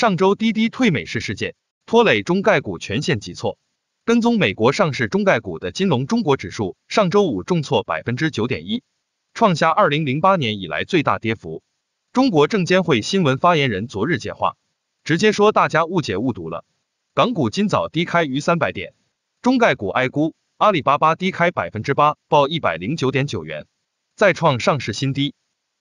上周滴滴退美式事件拖累中概股全线急挫，跟踪美国上市中概股的金龙中国指数上周五重挫百分之九点一，创下二零零八年以来最大跌幅。中国证监会新闻发言人昨日讲话，直接说大家误解误读了。港股今早低开逾三百点，中概股挨估，阿里巴巴低开百分之八，报一百零九点九元，再创上市新低，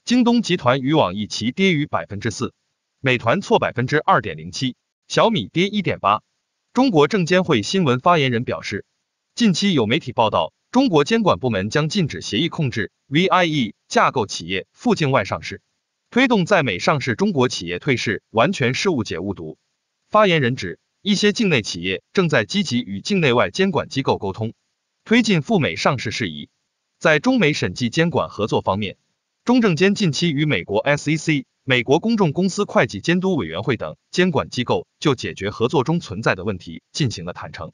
京东集团与网易齐跌逾百分之四。美团挫百分之二点零七，小米跌一点八。中国证监会新闻发言人表示，近期有媒体报道，中国监管部门将禁止协议控制 VIE 架构企业赴境外上市，推动在美上市中国企业退市，完全事误解误读。发言人指，一些境内企业正在积极与境内外监管机构沟通，推进赴美上市事宜。在中美审计监管合作方面，中证监近期与美国 SEC。美国公众公司会计监督委员会等监管机构就解决合作中存在的问题进行了坦诚、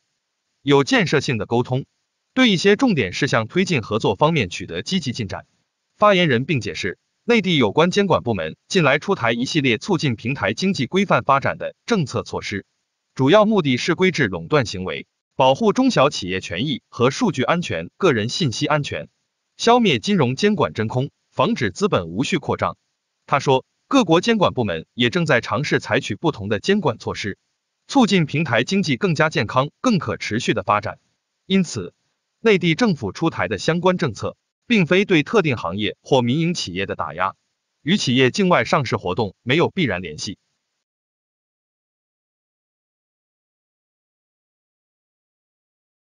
有建设性的沟通，对一些重点事项推进合作方面取得积极进展。发言人并解释，内地有关监管部门近来出台一系列促进平台经济规范发展的政策措施，主要目的是规制垄断行为，保护中小企业权益和数据安全、个人信息安全，消灭金融监管真空，防止资本无序扩张。他说。各国监管部门也正在尝试采取不同的监管措施，促进平台经济更加健康、更可持续的发展。因此，内地政府出台的相关政策，并非对特定行业或民营企业的打压，与企业境外上市活动没有必然联系。